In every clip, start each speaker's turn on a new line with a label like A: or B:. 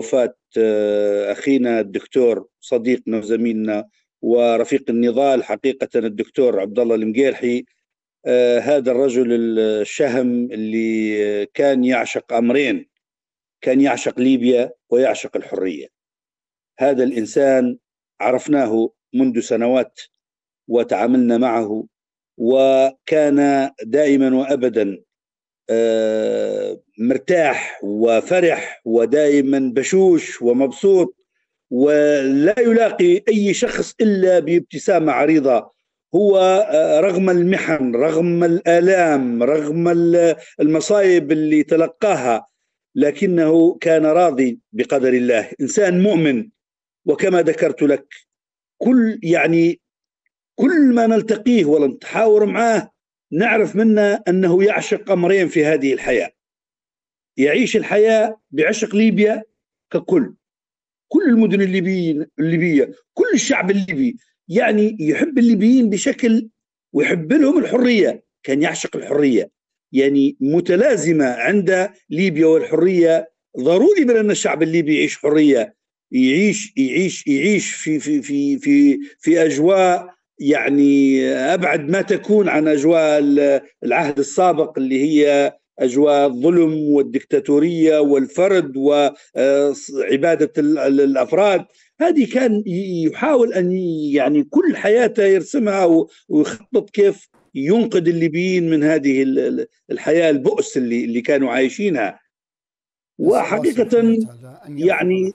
A: وفاة آه، أخينا الدكتور صديقنا وزميلنا ورفيق النضال حقيقة الدكتور عبد الله المقيرحي آه، هذا الرجل الشهم اللي كان يعشق أمرين كان يعشق ليبيا ويعشق الحرية هذا الإنسان عرفناه منذ سنوات وتعاملنا معه وكان دائما وابدا آه، مرتاح وفرح ودائما بشوش ومبسوط ولا يلاقي اي شخص الا بابتسامه عريضه هو آه، رغم المحن رغم الالام رغم المصايب اللي تلقاها لكنه كان راضي بقدر الله انسان مؤمن وكما ذكرت لك كل يعني كل ما نلتقيه ولا نتحاور معاه نعرف منه أنه يعشق أمرين في هذه الحياة يعيش الحياة بعشق ليبيا ككل كل المدن الليبيين الليبية كل الشعب الليبي يعني يحب الليبيين بشكل ويحب لهم الحرية كان يعشق الحرية يعني متلازمة عند ليبيا والحرية ضروري من أن الشعب الليبي يعيش حرية يعيش يعيش يعيش في في في في في أجواء يعني ابعد ما تكون عن اجواء العهد السابق اللي هي اجواء الظلم والدكتاتوريه والفرد وعباده الافراد هذه كان يحاول ان يعني كل حياته يرسمها ويخطط كيف ينقذ الليبيين من هذه الحياه البؤس اللي اللي كانوا عايشينها وحقيقه يعني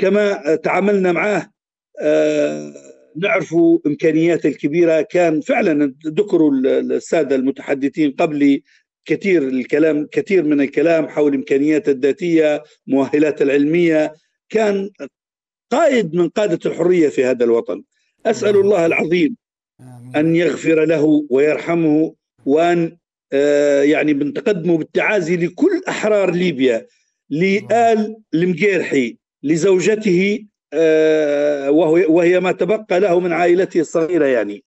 A: كما تعاملنا معه آه، نعرفوا امكانياته الكبيره كان فعلا ذكروا الساده المتحدثين قبلي كثير الكلام كثير من الكلام حول امكانياته الذاتيه مؤهلات العلميه كان قائد من قاده الحريه في هذا الوطن اسال الله العظيم ان يغفر له ويرحمه وان آه، يعني بنتقدمه بالتعازي لكل احرار ليبيا لآل المقيرحي لزوجته آه، وهي ما تبقى له من عائلته الصغيره يعني